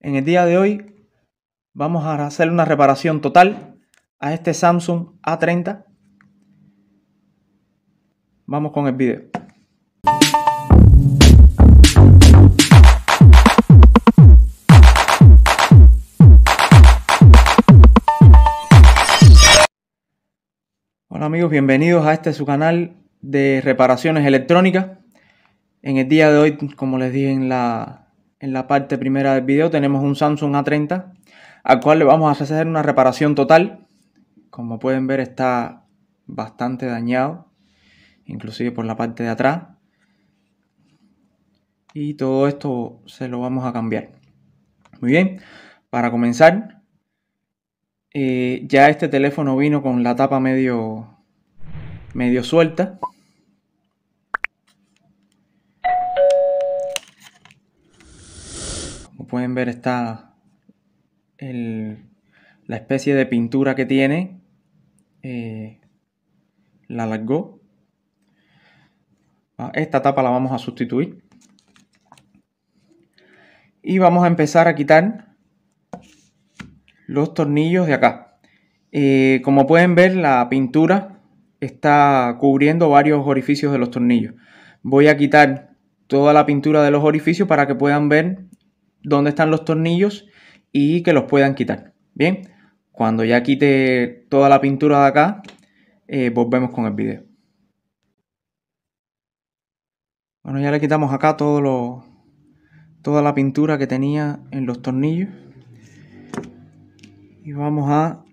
En el día de hoy vamos a hacer una reparación total a este Samsung A30. Vamos con el video. Hola amigos, bienvenidos a este su canal de reparaciones electrónicas. En el día de hoy, como les dije en la en la parte primera del video tenemos un Samsung A30 al cual le vamos a hacer una reparación total. Como pueden ver está bastante dañado, inclusive por la parte de atrás. Y todo esto se lo vamos a cambiar. Muy bien, para comenzar, eh, ya este teléfono vino con la tapa medio, medio suelta. Como pueden ver está la especie de pintura que tiene. Eh, la largó. Ah, esta tapa la vamos a sustituir. Y vamos a empezar a quitar los tornillos de acá. Eh, como pueden ver la pintura está cubriendo varios orificios de los tornillos. Voy a quitar toda la pintura de los orificios para que puedan ver dónde están los tornillos y que los puedan quitar. Bien, cuando ya quite toda la pintura de acá, eh, volvemos con el video. Bueno, ya le quitamos acá todo lo, toda la pintura que tenía en los tornillos. Y vamos a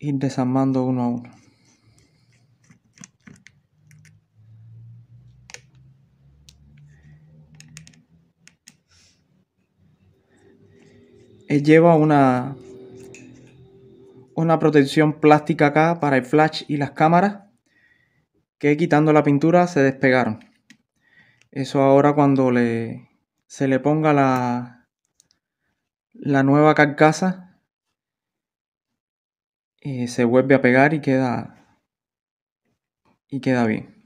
ir desarmando uno a uno. Eh, lleva una, una protección plástica acá para el flash y las cámaras que quitando la pintura se despegaron. Eso ahora cuando se le ponga la, la nueva carcasa eh, se vuelve a pegar y queda, y queda bien.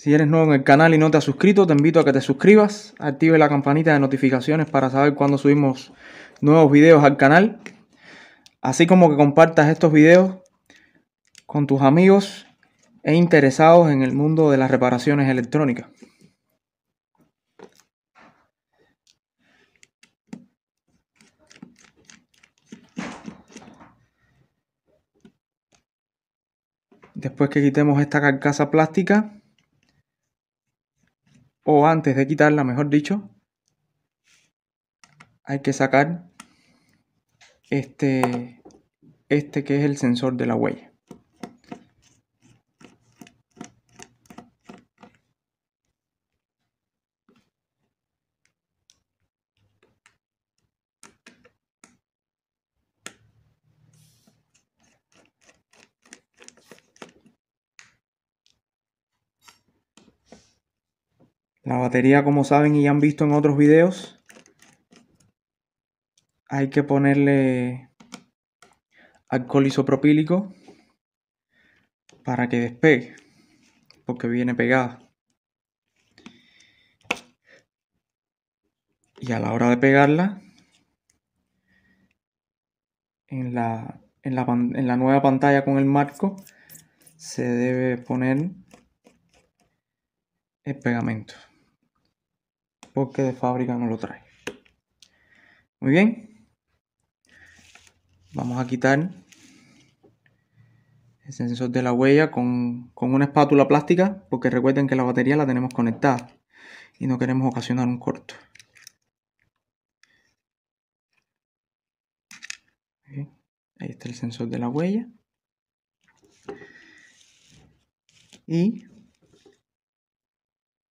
Si eres nuevo en el canal y no te has suscrito, te invito a que te suscribas, active la campanita de notificaciones para saber cuando subimos nuevos videos al canal, así como que compartas estos videos con tus amigos e interesados en el mundo de las reparaciones electrónicas. Después que quitemos esta carcasa plástica, o antes de quitarla, mejor dicho, hay que sacar este, este que es el sensor de la huella. La batería, como saben y ya han visto en otros videos, hay que ponerle alcohol isopropílico para que despegue, porque viene pegada. Y a la hora de pegarla, en la, en la nueva pantalla con el marco, se debe poner el pegamento porque de fábrica no lo trae. Muy bien. Vamos a quitar el sensor de la huella con, una espátula plástica porque recuerden que la batería la tenemos conectada y no queremos ocasionar un corto. Ahí está el sensor de la huella. Y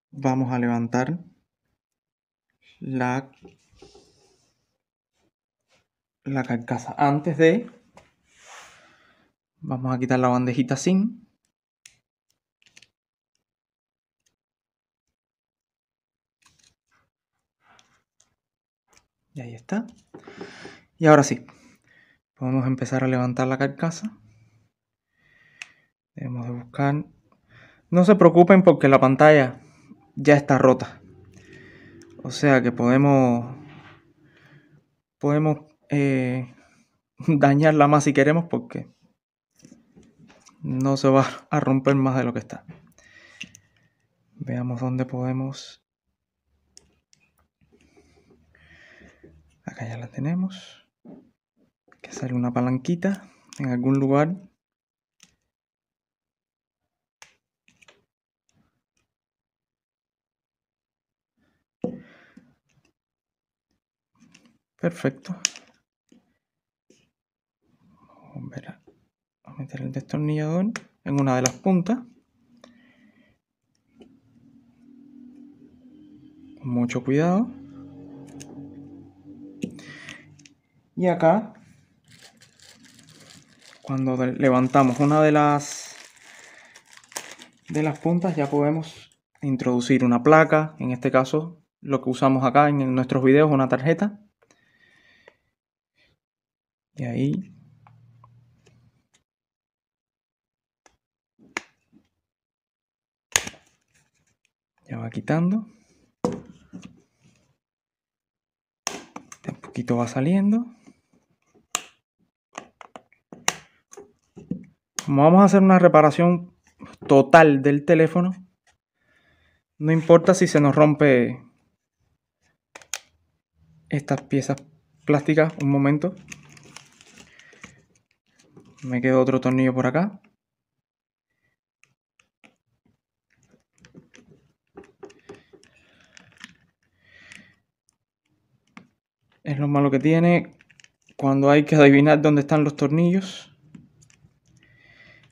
vamos a levantar la, la carcasa. Antes de... Vamos a quitar la bandejita sin. Y ahí está. Y ahora sí, podemos empezar a levantar la carcasa. Debemos de buscar... No se preocupen porque la pantalla ya está rota. O sea que podemos, podemos eh, dañarla más si queremos porque no se va a romper más de lo que está. Veamos dónde podemos... Acá ya la tenemos. Que sale una palanquita en algún lugar Perfecto. Vamos a meter el destornillador en una de las puntas. Con mucho cuidado. Y acá, cuando levantamos una de las, de las puntas, ya podemos introducir una placa. En este caso, lo que usamos acá en nuestros videos, una tarjeta ahí. Ya va quitando. un poquito va saliendo. Como vamos a hacer una reparación total del teléfono, no importa si se nos rompe estas piezas plásticas un momento me quedó otro tornillo por acá. Es lo malo que tiene cuando hay que adivinar dónde están los tornillos.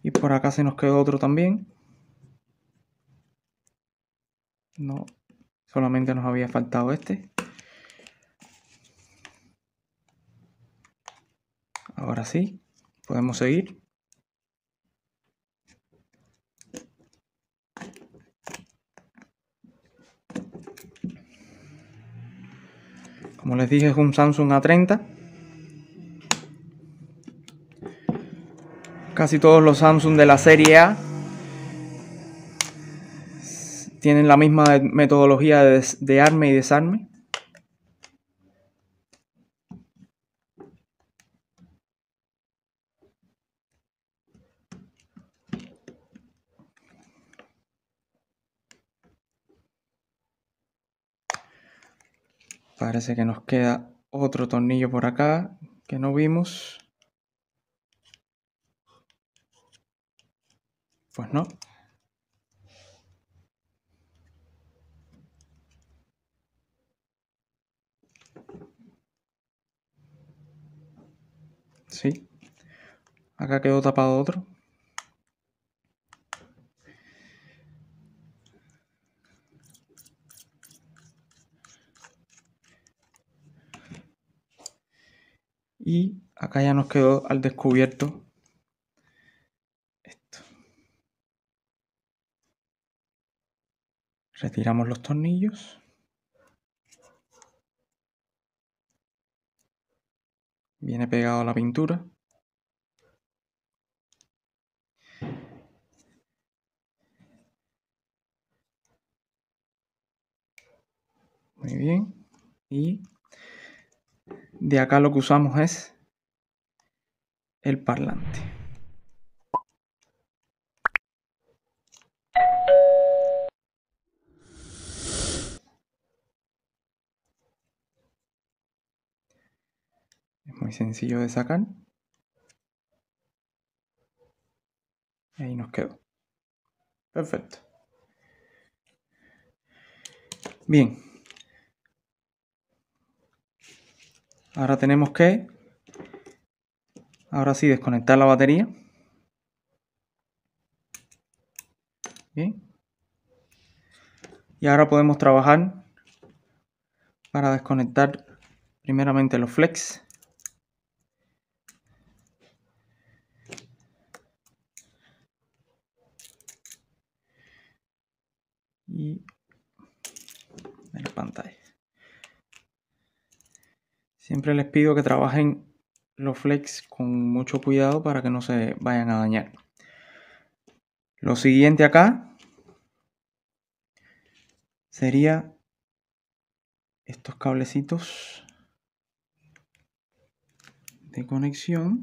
Y por acá se nos quedó otro también. No, solamente nos había faltado este. Ahora sí. Podemos seguir. Como les dije, es un Samsung A30. Casi todos los Samsung de la serie A tienen la misma metodología de, arme y desarme. Parece que nos queda otro tornillo por acá que no vimos. Pues no. Sí. Acá quedó tapado otro. Y acá ya nos quedó al descubierto esto. Retiramos los tornillos. Viene pegado la pintura. Muy bien. Y de acá lo que usamos es el parlante. Es muy sencillo de sacar. ahí nos quedó. Perfecto. Bien. Ahora tenemos que, ahora sí, desconectar la batería. Bien. Y ahora podemos trabajar para desconectar primeramente los flex. Y en pantalla. Siempre les pido que trabajen los flex con mucho cuidado para que no se vayan a dañar. Lo siguiente acá sería estos cablecitos de conexión.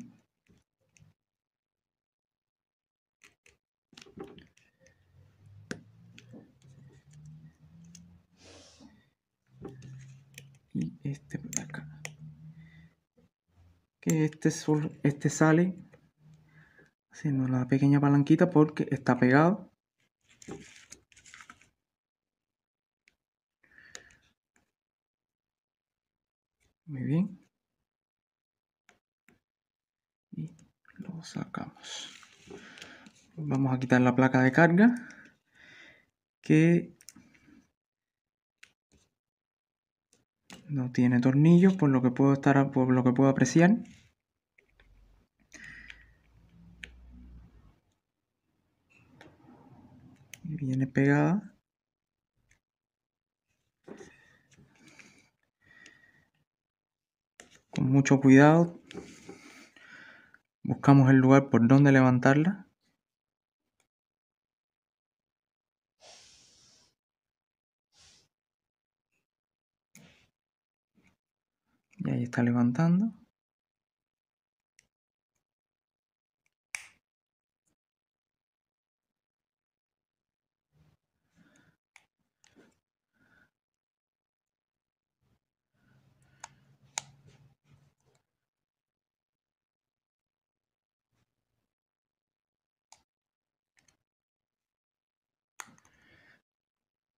Y este que este, este sale haciendo la pequeña palanquita porque está pegado. Muy bien. Y lo sacamos. Vamos a quitar la placa de carga que No tiene tornillos, por lo que puedo estar, por lo que puedo apreciar. Y viene pegada. Con mucho cuidado buscamos el lugar por donde levantarla. está levantando.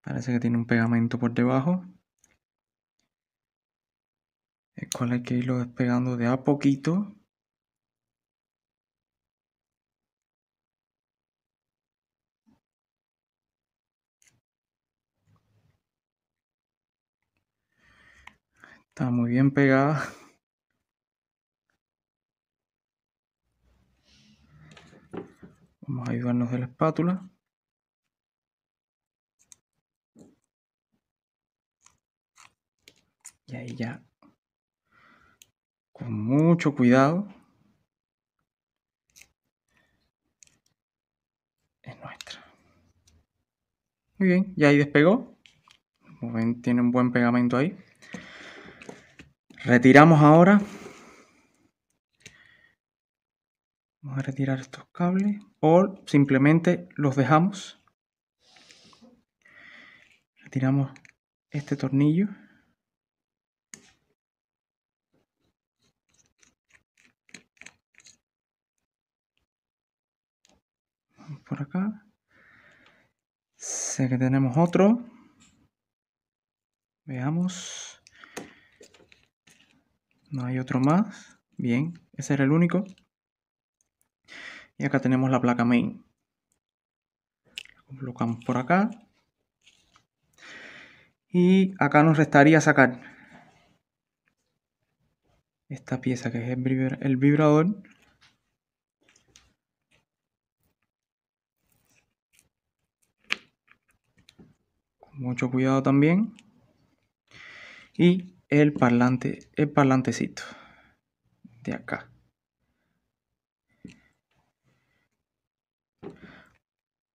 Parece que tiene un pegamento por debajo el cual hay que irlo despegando de a poquito. Está muy bien pegada. Vamos a ayudarnos de la espátula. Y ahí ya con mucho cuidado es nuestra. Muy bien, ya ahí despegó. Como ven, tiene un buen pegamento ahí. Retiramos ahora. Vamos a retirar estos cables o simplemente los dejamos. Retiramos este tornillo. por acá. Sé que tenemos otro. Veamos. No hay otro más. Bien, ese era el único. Y acá tenemos la placa main. Lo colocamos por acá. Y acá nos restaría sacar esta pieza que es el vibrador mucho cuidado también. Y el parlante, el parlantecito de acá.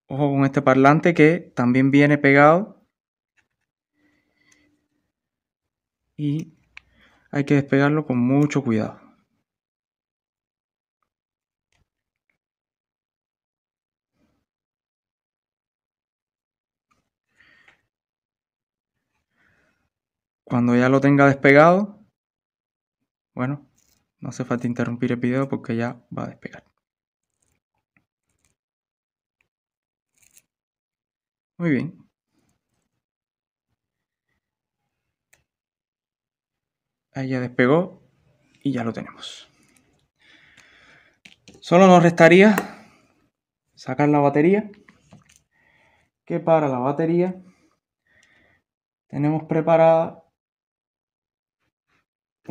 Ojo con este parlante que también viene pegado. Y hay que despegarlo con mucho cuidado. Cuando ya lo tenga despegado, bueno, no hace falta interrumpir el video porque ya va a despegar. Muy bien. Ahí ya despegó y ya lo tenemos. Solo nos restaría sacar la batería. Que para la batería tenemos preparada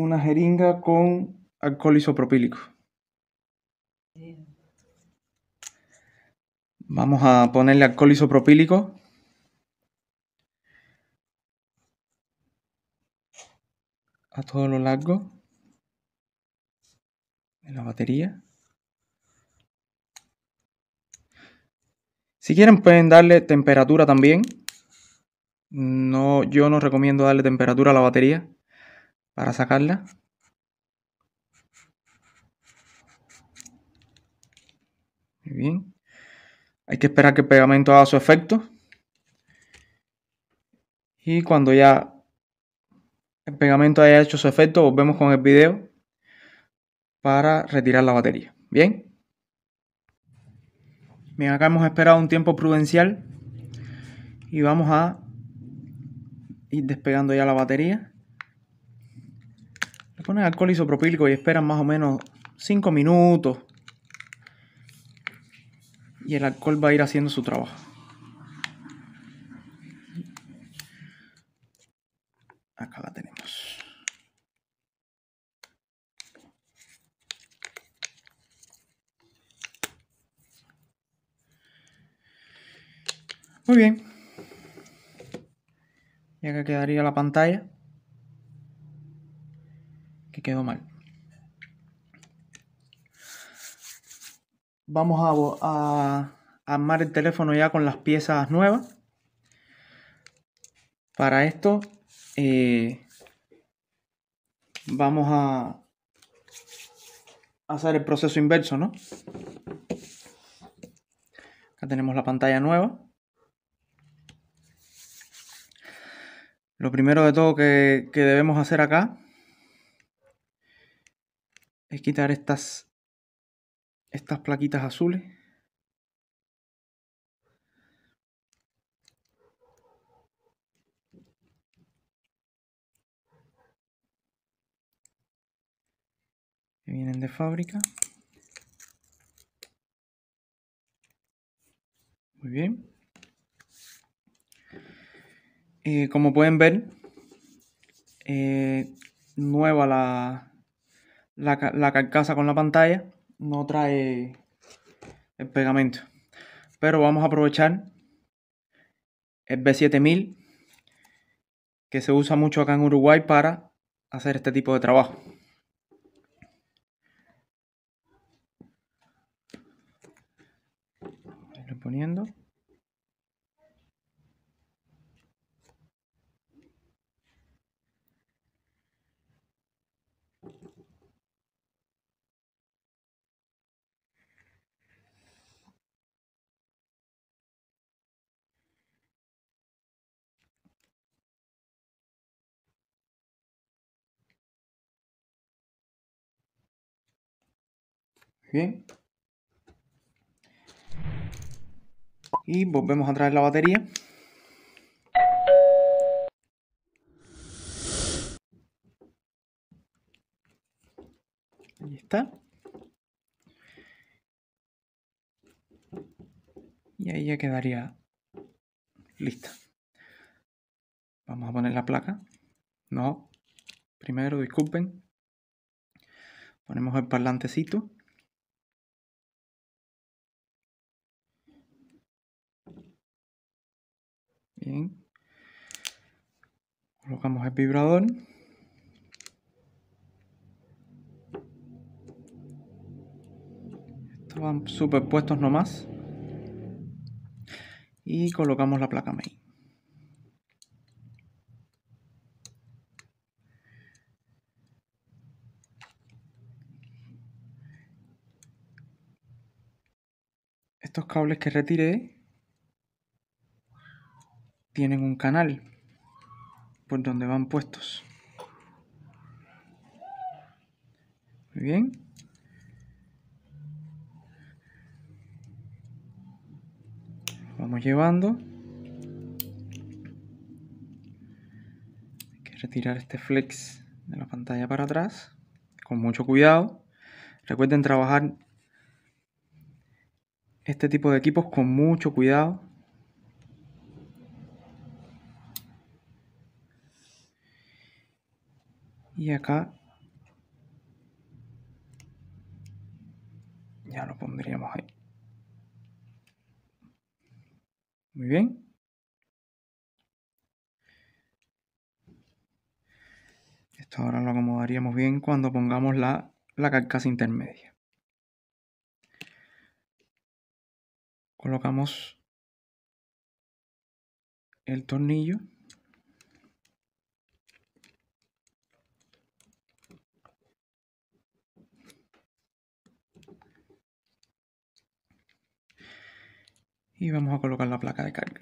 una jeringa con alcohol isopropílico. Vamos a ponerle alcohol isopropílico. A todo lo largo de la batería. Si quieren pueden darle temperatura también. No, yo no recomiendo darle temperatura a la batería para sacarla. Muy bien. Hay que esperar que el pegamento haga su efecto. Y cuando ya el pegamento haya hecho su efecto, volvemos con el video para retirar la batería. Bien. Bien, acá hemos esperado un tiempo prudencial y vamos a ir despegando ya la batería. Le ponen alcohol isopropílico y esperan más o menos 5 minutos. Y el alcohol va a ir haciendo su trabajo. Acá la tenemos. Muy bien. Y acá quedaría la pantalla quedó mal. Vamos a, armar el teléfono ya con las piezas nuevas. Para esto eh, vamos a hacer el proceso inverso, ¿no? Acá tenemos la pantalla nueva. Lo primero de todo que debemos hacer acá es quitar estas, estas plaquitas azules. Que vienen de fábrica. Muy bien. Eh, como pueden ver, eh, nueva la, la, la carcasa con la pantalla no trae el pegamento. Pero vamos a aprovechar el B7000 que se usa mucho acá en Uruguay para hacer este tipo de trabajo. poniendo. Bien. Y volvemos a traer la batería. Ahí está. Y ahí ya quedaría lista. Vamos a poner la placa. No. Primero, disculpen. Ponemos el parlantecito. Bien. Colocamos el vibrador. Estaban superpuestos nomás. Y colocamos la placa main. Estos cables que retiré tienen un canal por donde van puestos. Muy bien. Vamos llevando. Hay que retirar este flex de la pantalla para atrás con mucho cuidado. Recuerden trabajar este tipo de equipos con mucho cuidado Y acá ya lo pondríamos ahí. Muy bien. Esto ahora lo acomodaríamos bien cuando pongamos la, la carcasa intermedia. Colocamos el tornillo. y vamos a colocar la placa de carga.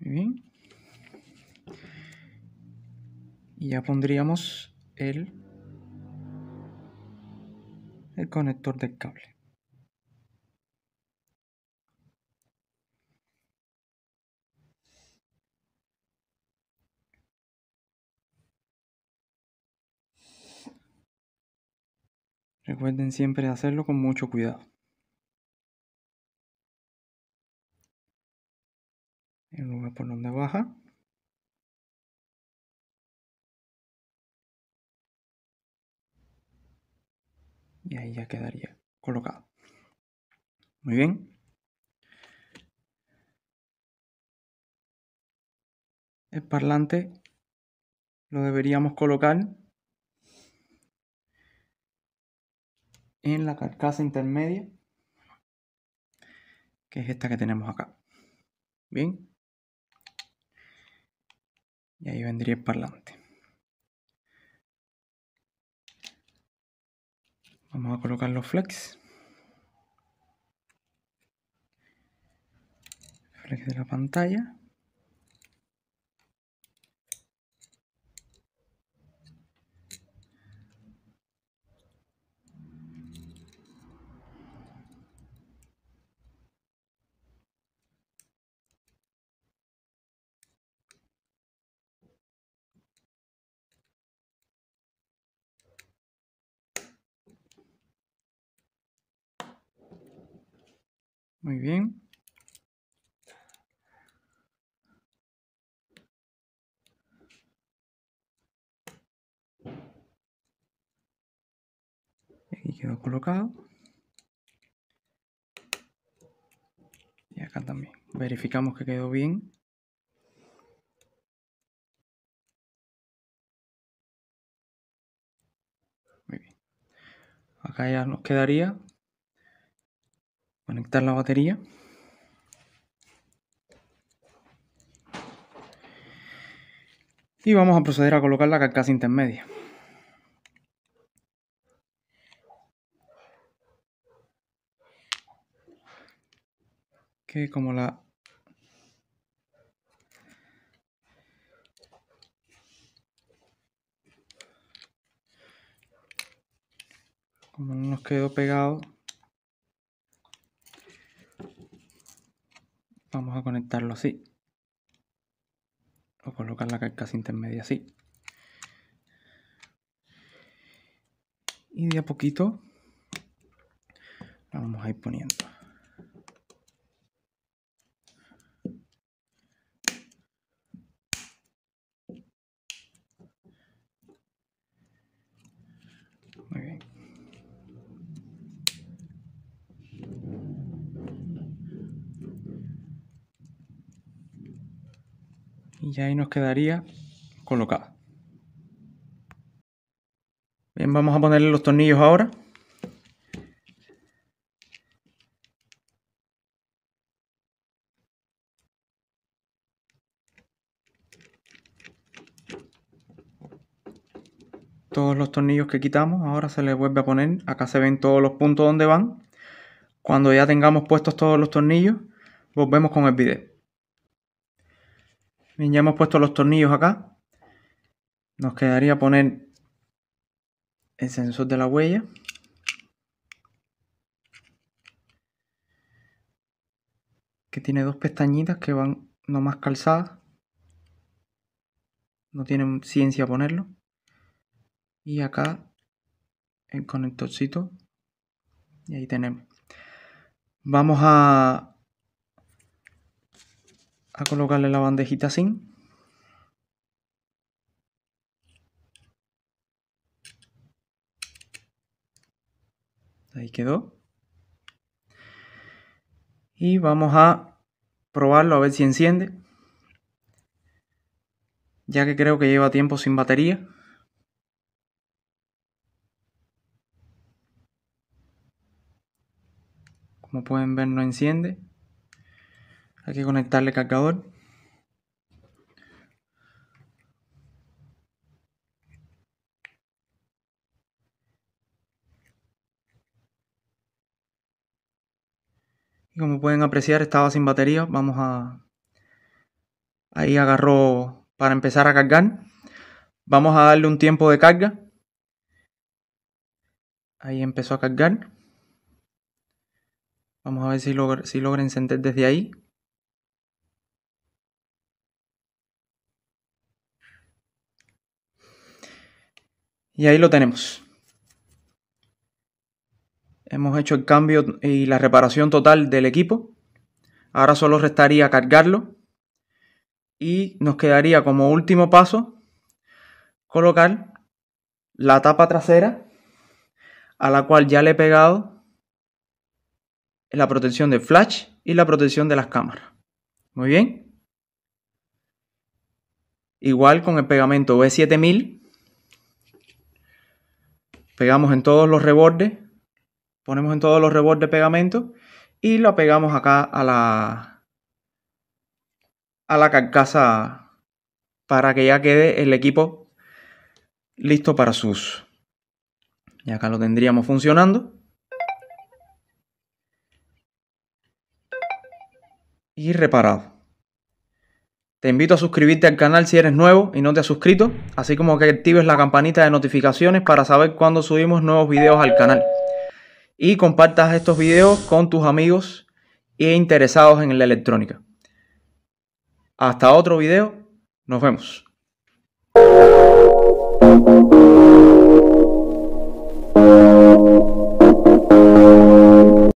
Muy bien. Y ya pondríamos el, el conector del cable. Recuerden siempre hacerlo con mucho cuidado. El lugar por donde baja. Y ahí ya quedaría colocado. Muy bien. El parlante lo deberíamos colocar en la carcasa intermedia, que es esta que tenemos acá. Bien. Y ahí vendría el parlante. Vamos a colocar los flex. Flex de la pantalla. Muy bien. Aquí quedó colocado. Y acá también. Verificamos que quedó bien. Muy bien. Acá ya nos quedaría Conectar la batería. Y vamos a proceder a colocar la carcasa intermedia. Que como la como no nos quedó pegado Vamos a conectarlo así. O colocar la carcasa intermedia así. Y de a poquito la vamos a ir poniendo. y ahí nos quedaría colocada. Bien, vamos a ponerle los tornillos ahora. Todos los tornillos que quitamos, ahora se les vuelve a poner. Acá se ven todos los puntos donde van. Cuando ya tengamos puestos todos los tornillos, volvemos con el video. Bien, ya hemos puesto los tornillos acá. Nos quedaría poner el sensor de la huella. Que tiene dos pestañitas que van nomás calzadas. No tienen ciencia ponerlo. Y acá el conectorcito. Y ahí tenemos. Vamos a a colocarle la bandejita así. Ahí quedó. Y vamos a probarlo a ver si enciende. Ya que creo que lleva tiempo sin batería. Como pueden ver no enciende. Hay que conectarle el cargador. Y como pueden apreciar, estaba sin batería. Vamos a... Ahí agarró para empezar a cargar. Vamos a darle un tiempo de carga. Ahí empezó a cargar. Vamos a ver si si logra encender desde ahí. Y ahí lo tenemos. Hemos hecho el cambio y la reparación total del equipo. Ahora solo restaría cargarlo. Y nos quedaría como último paso colocar la tapa trasera a la cual ya le he pegado la protección del flash y la protección de las cámaras. Muy bien. Igual con el pegamento V7000 Pegamos en todos los rebordes, ponemos en todos los rebordes pegamento y lo pegamos acá a la, a la carcasa para que ya quede el equipo listo para su uso. Y acá lo tendríamos funcionando. Y reparado. Te invito a suscribirte al canal si eres nuevo y no te has suscrito, así como que actives la campanita de notificaciones para saber cuando subimos nuevos videos al canal. Y compartas estos videos con tus amigos e interesados en la electrónica. Hasta otro video, nos vemos.